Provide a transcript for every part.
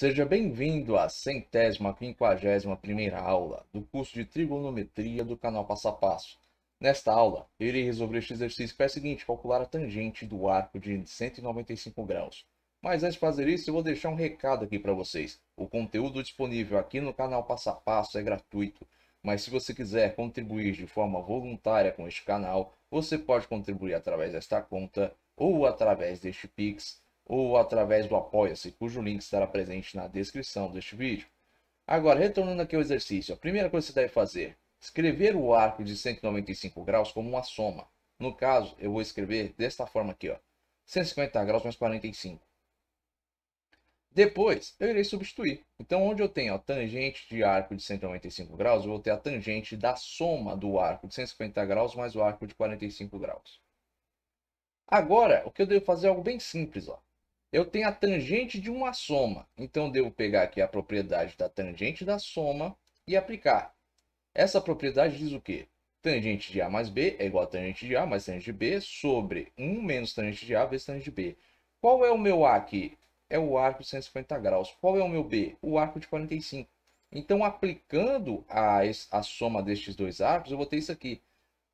Seja bem-vindo à centésima quinquagésima primeira aula do curso de Trigonometria do canal Passo a Passo. Nesta aula, ele irei resolver este exercício que é o seguinte, calcular a tangente do arco de 195 graus. Mas antes de fazer isso, eu vou deixar um recado aqui para vocês. O conteúdo disponível aqui no canal Passo a Passo é gratuito, mas se você quiser contribuir de forma voluntária com este canal, você pode contribuir através desta conta ou através deste Pix ou através do Apoia-se, cujo link estará presente na descrição deste vídeo. Agora, retornando aqui ao exercício, a primeira coisa que você deve fazer, escrever o arco de 195 graus como uma soma. No caso, eu vou escrever desta forma aqui, ó, 150 graus mais 45. Depois, eu irei substituir. Então, onde eu tenho a tangente de arco de 195 graus, eu vou ter a tangente da soma do arco de 150 graus mais o arco de 45 graus. Agora, o que eu devo fazer é algo bem simples. Ó eu tenho a tangente de uma soma. Então, devo pegar aqui a propriedade da tangente da soma e aplicar. Essa propriedade diz o quê? Tangente de A mais B é igual a tangente de A mais tangente de B sobre 1 menos tangente de A vezes tangente de B. Qual é o meu A aqui? É o arco de 150 graus. Qual é o meu B? O arco de 45. Então, aplicando a, a soma destes dois arcos, eu vou ter isso aqui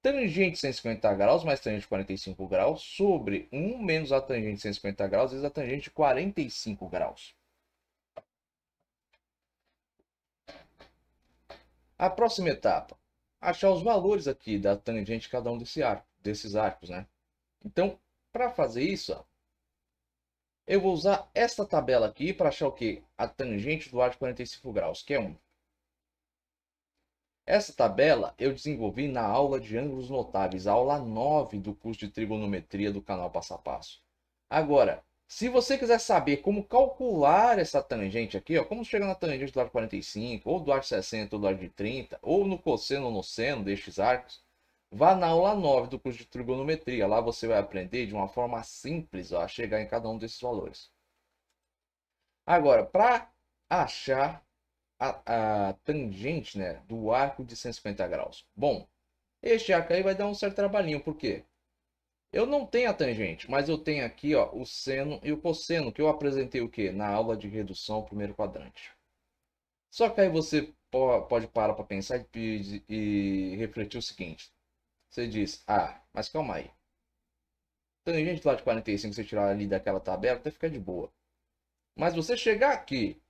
tangente 150 graus mais tangente 45 graus sobre 1 menos a tangente 150 graus vezes a tangente 45 graus. A próxima etapa, achar os valores aqui da tangente de cada um desse arco, desses arcos, né? Então, para fazer isso, ó, eu vou usar esta tabela aqui para achar o quê? A tangente do arco 45 graus, que é 1. Essa tabela eu desenvolvi na aula de ângulos notáveis, aula 9 do curso de trigonometria do canal Passo a Passo. Agora, se você quiser saber como calcular essa tangente aqui, ó, como chegar na tangente do arco 45, ou do arco 60, ou do arco de 30, ou no cosseno ou no seno destes arcos, vá na aula 9 do curso de trigonometria. Lá você vai aprender de uma forma simples ó, a chegar em cada um desses valores. Agora, para achar a, a tangente né, do arco de 150 graus. Bom, este arco aí vai dar um certo trabalhinho, por quê? Eu não tenho a tangente, mas eu tenho aqui ó, o seno e o cosseno, que eu apresentei o quê? Na aula de redução ao primeiro quadrante. Só que aí você pode parar para pensar e, e, refletir o seguinte. Você diz, ah, mas calma aí. Tangente lá de 45, você tirar ali daquela tabela, até ficar de boa. Mas você chegar aqui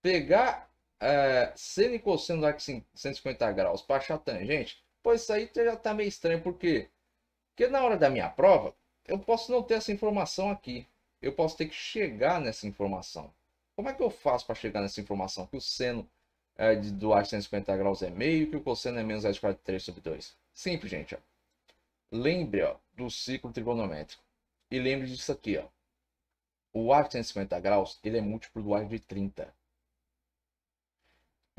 pegar é, eh, seno e cosseno lá de 150 graus para achar tangente, pois isso aí já está meio estranho, porque porque na hora da minha prova eu posso não ter essa informação aqui, eu posso ter que chegar nessa informação. Como é que eu faço para chegar nessa informação que o seno é, de, do ar de 150 graus é meio, que o cosseno é menos raiz de 3 sobre 2? Simples, gente. Ó. Lembre ó, do ciclo trigonométrico e lembre disso aqui, ó. O ar de 150 graus ele é múltiplo do ar de 30.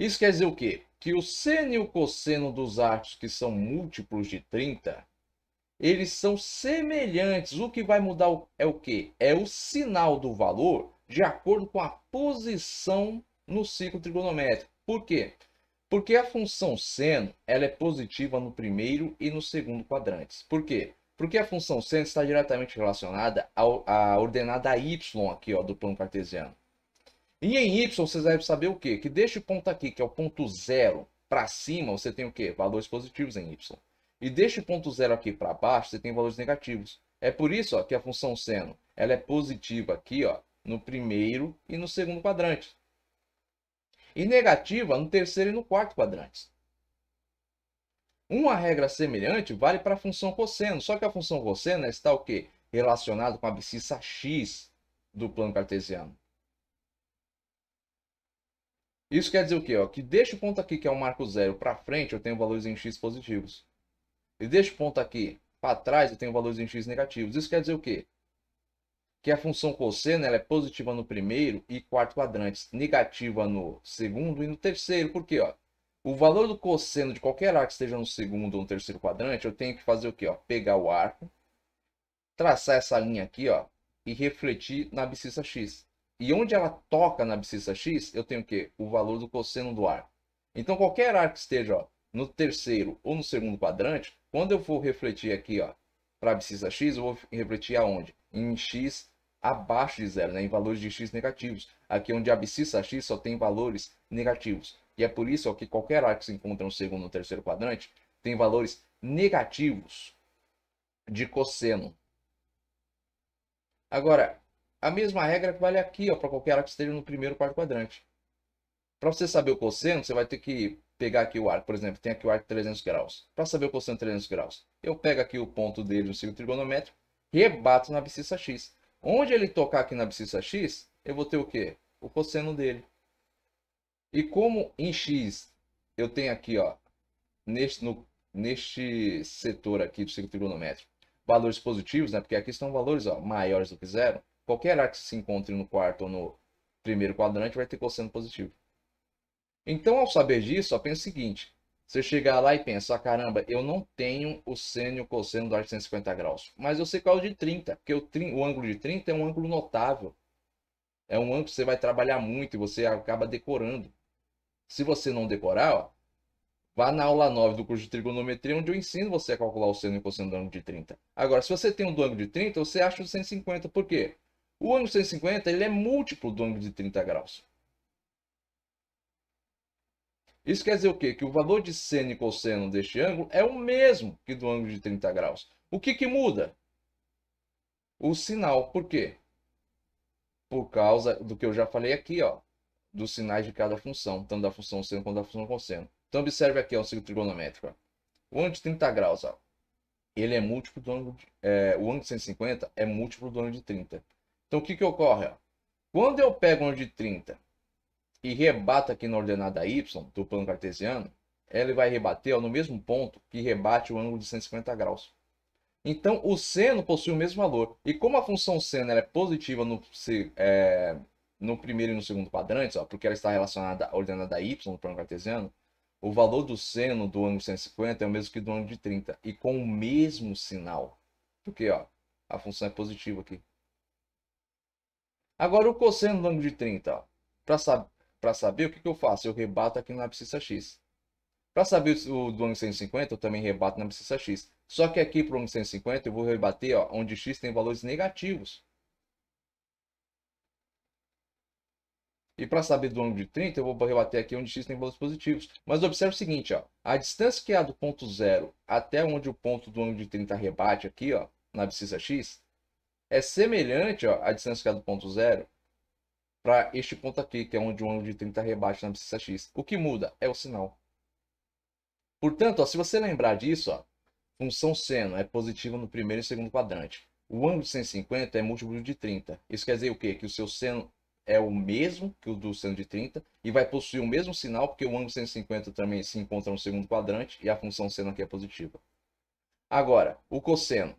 Isso quer dizer o quê? Que o seno e o cosseno dos arcos que são múltiplos de 30, eles são semelhantes. O que vai mudar é o quê? É o sinal do valor de acordo com a posição no ciclo trigonométrico. Por quê? Porque a função seno ela é positiva no primeiro e no segundo quadrantes. Por quê? Porque a função seno está diretamente relacionada à ordenada y aqui ó, do plano cartesiano. E em Y vocês devem saber o quê? Que deste ponto aqui, que é o ponto zero, para cima você tem o quê? Valores positivos em Y. E deste ponto zero aqui para baixo você tem valores negativos. É por isso ó, que a função seno ela é positiva aqui ó, no primeiro e no segundo quadrante. E negativa no terceiro e no quarto quadrantes. Uma regra semelhante vale para a função cosseno, só que a função cosseno está o quê? Relacionada com a abscissa x do plano cartesiano. Isso quer dizer o quê? Ó, que deste ponto aqui, que é o marco zero, para frente eu tenho valores em x positivos. E deste ponto aqui para trás eu tenho valores em x negativos. Isso quer dizer o quê? Que a função cosseno ela é positiva no primeiro e quarto quadrantes, negativa no segundo e no terceiro. Por quê? Ó? O valor do cosseno de qualquer arco que esteja no segundo ou no terceiro quadrante, eu tenho que fazer o quê? Ó? Pegar o arco, traçar essa linha aqui ó, e refletir na abscissa x. E onde ela toca na abscissa x, eu tenho o quê? O valor do cosseno do ar Então, qualquer arco que esteja ó, no terceiro ou no segundo quadrante, quando eu for refletir aqui para a abscissa x, eu vou refletir aonde? Em x abaixo de zero, né? em valores de x negativos. Aqui é onde a abscissa x só tem valores negativos. E é por isso ó, que qualquer arco que se encontra no segundo ou terceiro quadrante tem valores negativos de cosseno. Agora, a mesma regra que vale aqui, ó, para qualquer arco que esteja no primeiro quarto quadrante. Para você saber o cosseno, você vai ter que pegar aqui o arco, por exemplo, tem aqui o arco 300 graus. Para saber o cosseno 300 graus, eu pego aqui o ponto dele no ciclo trigonométrico, rebato na abscissa x. Onde ele tocar aqui na abscissa x, eu vou ter o quê? O cosseno dele. E como em x eu tenho aqui, ó, neste, no, neste setor aqui do ciclo trigonométrico, valores positivos, né? Porque aqui estão valores ó, maiores do que zero. Qualquer ar que se encontre no quarto ou no primeiro quadrante vai ter cosseno positivo. Então, ao saber disso, só pensa o seguinte. Você chegar lá e pensa, ah, caramba, eu não tenho o seno e o cosseno do ar de 150 graus. Mas eu sei qual é o de 30, porque o, o ângulo de 30 é um ângulo notável. É um ângulo que você vai trabalhar muito e você acaba decorando. Se você não decorar, ó, vá na aula 9 do curso de trigonometria, onde eu ensino você a calcular o seno e o cosseno do ângulo de 30. Agora, se você tem um do ângulo de 30, você acha o 150. Por quê? O ângulo 150 ele é múltiplo do ângulo de 30 graus. Isso quer dizer o quê? Que o valor de seno e cosseno deste ângulo é o mesmo que do ângulo de 30 graus. O que, que muda? O sinal. Por quê? Por causa do que eu já falei aqui, ó, dos sinais de cada função, tanto da função seno quanto da função cosseno. Então, observe aqui ó, o ciclo trigonométrico. Ó. O ângulo de 30 graus, ó, ele é múltiplo do ângulo... De, é, o ângulo de 150 é múltiplo do ângulo de 30. Então, o que, que ocorre? Ó? Quando eu pego ângulo de 30 e rebato aqui na ordenada y do plano cartesiano, ela vai rebater ó, no mesmo ponto que rebate o ângulo de 150 graus. Então, o seno possui o mesmo valor. E como a função seno é positiva no, se, é, no, primeiro e no segundo quadrantes, ó, porque ela está relacionada à ordenada y do plano cartesiano, o valor do seno do ângulo de 150 é o mesmo que do ângulo de 30. E com o mesmo sinal. Porque ó, a função é positiva aqui. Agora, o cosseno do ângulo de 30, para sab saber o que, que, eu faço, eu rebato aqui na abscissa x. Para saber o do ângulo 150, eu também rebato na abscissa x. Só que aqui para o ângulo 150, eu vou rebater ó, onde x tem valores negativos. E para saber do ângulo de 30, eu vou rebater aqui onde x tem valores positivos. Mas observe o seguinte, ó, a distância que há é do ponto zero até onde o ponto do ângulo de 30 rebate aqui ó, na abscissa x é semelhante ó, à distância que é do ponto zero para este ponto aqui, que é onde o ângulo de 30 rebate na abscissa x. O que muda é o sinal. Portanto, ó, se você lembrar disso, ó, função seno é positiva no primeiro e segundo quadrante. O ângulo de 150 é múltiplo de 30. Isso quer dizer o quê? Que o seu seno é o mesmo que o do seno de 30 e vai possuir o mesmo sinal, porque o ângulo 150 também se encontra no segundo quadrante e a função seno aqui é positiva. Agora, o cosseno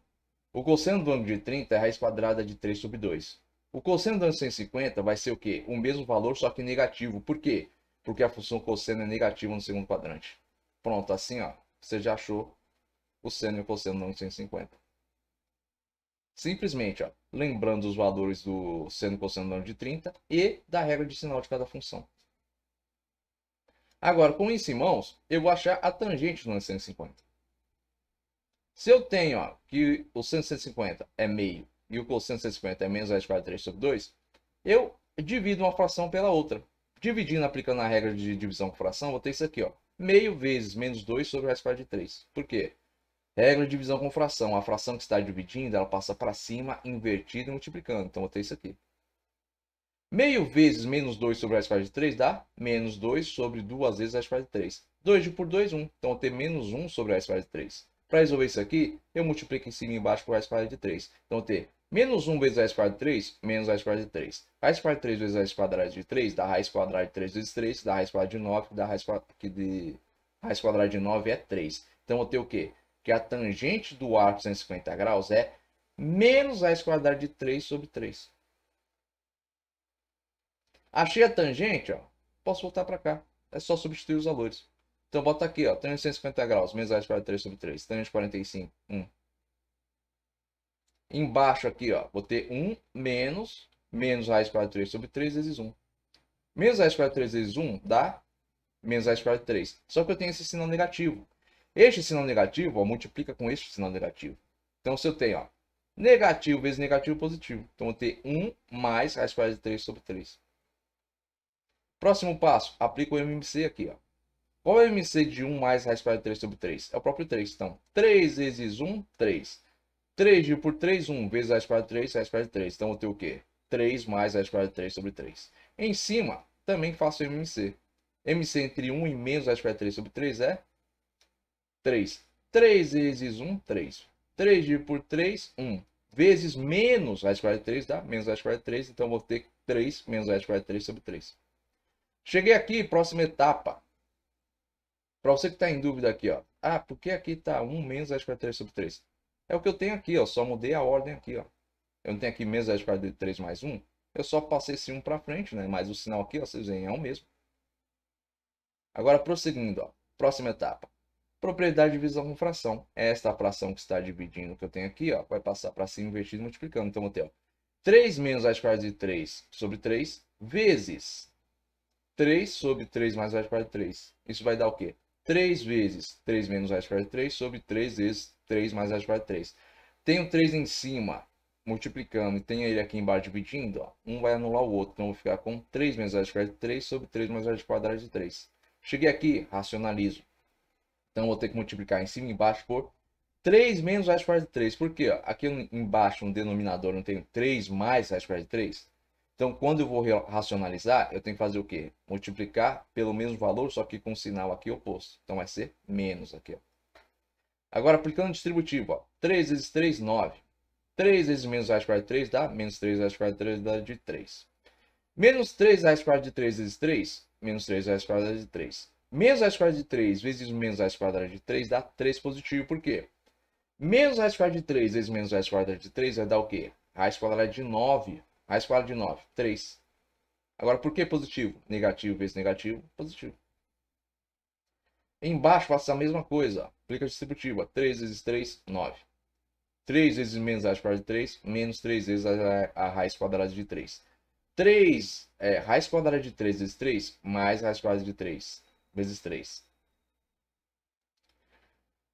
o cosseno do ângulo de 30 é raiz quadrada de 3 sobre 2. O cosseno do ângulo de 150 vai ser o quê? O mesmo valor, só que negativo. Por quê? Porque a função cosseno é negativa no segundo quadrante. Pronto, assim ó, você já achou o seno e o cosseno do ângulo de 150. Simplesmente, ó, lembrando os valores do seno e cosseno do ângulo de 30 e da regra de sinal de cada função. Agora, com isso em mãos, eu vou achar a tangente do ângulo de 150. Se eu tenho ó, que o 150 é meio e o cosseno 150 é menos raiz de 3 sobre 2, eu divido uma fração pela outra. Dividindo, aplicando a regra de divisão com fração, vou ter isso aqui, ó. Meio vezes menos 2 sobre raiz quadrada de 3. Por quê? Regra de divisão com fração. A fração que está dividindo, ela passa para cima, invertida e multiplicando. Então, vou ter isso aqui. Meio vezes menos 2 sobre raiz quadrada de 3 dá menos 2 sobre 2 vezes raiz quadrada de 3. 2 por 2, 1. Então, vou ter menos 1 sobre raiz quadrada de 3. Para resolver isso aqui, eu multiplico em cima e embaixo por raiz quadrada de 3. Então, eu tenho menos 1 vezes raiz quadrada de 3, menos raiz quadrada de 3. Raiz quadrada de 3 vezes raiz quadrada de 3 dá raiz quadrada de 3 vezes 3, dá raiz quadrada de 9, que dá raiz quadrada de, raiz quadrada de 9 é 3. Então, eu tenho o quê? Que a tangente do arco 150 graus é menos raiz quadrada de 3 sobre 3. Achei a tangente, ó. posso voltar para cá. É só substituir os valores. Então bota aqui, ó, 350 graus, menos raiz 3 sobre 3, 345, 1. Embaixo aqui, ó, vou ter 1 menos, menos raiz para 3 sobre 3 vezes 1. Menos raiz para 3 vezes 1 dá menos raiz para 3. Só que eu tenho esse sinal negativo. Este sinal negativo, ó, multiplica com este sinal negativo. Então, se eu tenho, ó, negativo vezes negativo positivo. Então, eu vou ter 1 mais raiz para 3 sobre 3. Próximo passo, Aplica o MMC aqui, ó. Qual é o MC de 1 mais raiz quadrada de 3 sobre 3? É o próprio 3. Então, 3 vezes 1, 3. 3 dividido por 3, 1. Vezes raiz quadrada de 3, raiz quadrada de 3. Então, eu tenho o quê? 3 mais raiz quadrada de 3 sobre 3. Em cima, também faço o MC. MC entre 1 e menos raiz quadrada de 3 sobre 3 é 3. 3 vezes 1, 3. 3 dividido por 3, 1. Vezes menos raiz quadrada de 3 dá menos raiz quadrada de 3. Então, eu vou ter 3 menos raiz quadrada de 3 sobre 3. Cheguei aqui, próxima etapa. Para você que está em dúvida aqui, ó. Ah, porque aqui está 1 menos raiz de 3 sobre 3? É o que eu tenho aqui, ó. Só mudei a ordem aqui, ó. Eu não tenho aqui menos raiz de 3 mais 1. Eu só passei esse 1 para frente, né? Mas o sinal aqui, ó, vocês veem, é o mesmo. Agora, prosseguindo, ó. Próxima etapa. Propriedade de divisão com fração. É esta fração que está dividindo que eu tenho aqui, ó. Vai passar para cima, invertido, multiplicando. Então, eu tenho ó, 3 menos raiz quadrada de 3 sobre 3 vezes 3 sobre 3 mais raiz quadrada de 3. Isso vai dar o quê? 3 vezes 3 menos raiz quadrada de 3 sobre 3 vezes 3 mais raiz quadrada de 3. Tenho 3 em cima, multiplicando, e tenho ele aqui embaixo dividindo, ó, um vai anular o outro, então vou ficar com 3 menos raiz quadrada de 3 sobre 3 mais raiz quadrada de 3. Cheguei aqui, racionalizo. Então vou ter que multiplicar em cima e embaixo por 3 menos raiz quadrada de 3. Por quê? aqui embaixo no denominador eu tenho 3 mais raiz quadrada de 3. Então, quando eu vou racionalizar, eu tenho que fazer o quê? Multiplicar pelo mesmo valor, só que com o sinal aqui oposto. Então, vai ser menos aqui. Ó. Agora, aplicando o distributivo, ó. 3 vezes 3, 9. 3 vezes menos raiz quadrada de 3 dá menos 3 raiz quadrada de 3 dá de 3. Menos 3 raiz quadrada de 3 vezes 3, menos 3 raiz quadrada de 3. Menos raiz quadrada de 3 vezes menos raiz quadrada de 3 dá 3 positivo. Por quê? Menos raiz quadrada de 3 vezes menos raiz quadrada de 3 vai dar o quê? Raiz quadrada de 9 Raiz quadrada de 9, 3. Agora, por que positivo? Negativo vezes negativo, positivo. Embaixo, faço a mesma coisa. Aplica a distributiva. 3 vezes 3, 9. 3 vezes menos raiz quadrada de 3, menos 3 vezes a, a raiz quadrada de 3. 3, é, raiz quadrada de 3 vezes 3, mais raiz quadrada de 3, vezes 3.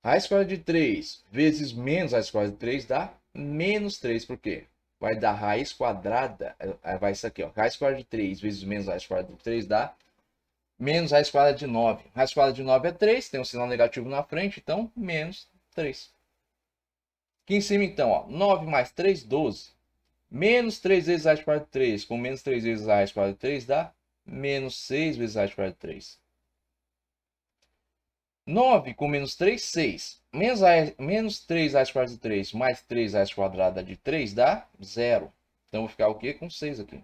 Raiz quadrada de 3 vezes menos raiz quadrada de 3 dá menos 3, por quê? vai dar raiz quadrada, é, é, vai isso aqui, ó, raiz quadrada de 3 vezes menos raiz quadrada de 3 dá menos raiz quadrada de 9. Raiz quadrada de 9 é 3, tem um sinal negativo na frente, então menos 3. Aqui em cima, então, ó, 9 mais 3, 12. Menos 3 vezes raiz quadrada de 3, com menos 3 vezes raiz quadrada de 3 dá menos 6 vezes raiz quadrada de 3. 9 com menos 3, 6. Menos, a, menos 3 raiz quadrada de 3 mais 3 raiz quadrada de 3 dá 0. Então, vou ficar o quê? Com 6 aqui.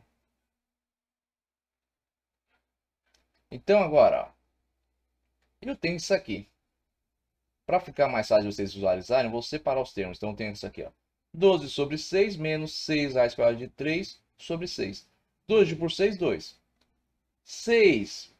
Então, agora, ó, eu tenho isso aqui. Para ficar mais fácil de vocês visualizarem, vou separar os termos. Então, eu tenho isso aqui. Ó. 12 sobre 6 menos 6 raiz quadrada de 3 sobre 6. 2 de por 6, 2. 6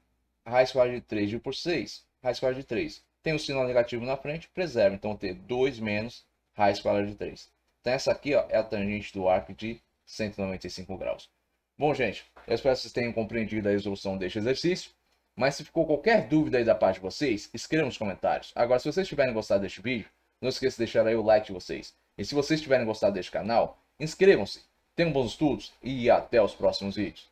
raiz quadrada de 3 de por 6 raiz quadrada de 3. Tem o um sinal negativo na frente, preserva. Então, ter 2 menos raiz quadrada de 3. Então, essa aqui ó, é a tangente do arco de 195 graus. Bom, gente, eu espero que vocês tenham compreendido a resolução deste exercício. Mas se ficou qualquer dúvida aí da parte de vocês, escrevam nos comentários. Agora, se vocês tiverem gostado deste vídeo, não esqueça de deixar aí o like de vocês. E se vocês tiverem gostado deste canal, inscrevam-se. Tenham bons estudos e até os próximos vídeos.